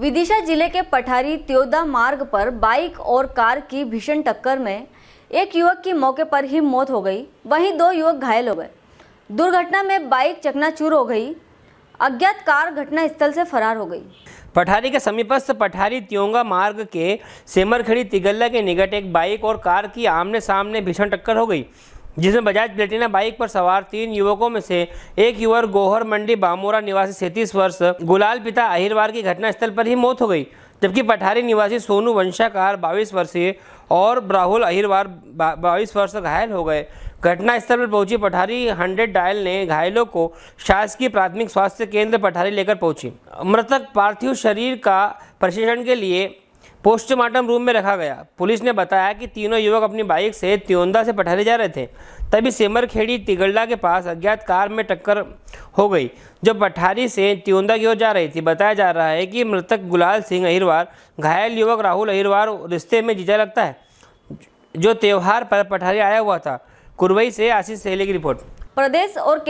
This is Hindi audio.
विदिशा जिले के पठारी त्योदा मार्ग पर बाइक और कार की भीषण टक्कर में एक युवक की मौके पर ही मौत हो गई वहीं दो युवक घायल हो गए दुर्घटना में बाइक चकनाचूर हो गई अज्ञात कार घटनास्थल से फरार हो गई पठारी के समीपस्थ पठारी त्योंगा मार्ग के सेमरखड़ी तिगल्ला के निकट एक बाइक और कार की आमने सामने भीषण टक्कर हो गई जिसमें बजाज प्लेटिना बाइक पर सवार तीन युवकों में से एक युवक गोहर मंडी बामोरा निवासी सैंतीस वर्ष गुलाल पिता अहिरवार की घटनास्थल पर ही मौत हो गई जबकि पठारी निवासी सोनू वंशाकार बाईस वर्षीय और राहुल अहिरवार बाईस वर्ष घायल हो गए घटनास्थल पर पहुंची पठारी हंड्रेड डायल ने घायलों को शासकीय प्राथमिक स्वास्थ्य केंद्र पठारी लेकर पहुंची मृतक पार्थिव शरीर का प्रशिक्षण के लिए पोस्टमार्टम रूम में रखा गया पुलिस ने बताया कि तीनों युवक अपनी बाइक से त्योंदा से पठारी जा रहे थे तभी सेमरखेड़ी तिगड़ा के पास अज्ञात कार में टक्कर हो गई जो पठारी से त्योंदा की ओर जा रही थी बताया जा रहा है कि मृतक गुलाल सिंह अहिरवार घायल युवक राहुल अहिरवार रिश्ते में जीजा लगता है जो त्यौहार पर पठारी आया हुआ था कुरवई से आशीष सहेली की रिपोर्ट प्रदेश और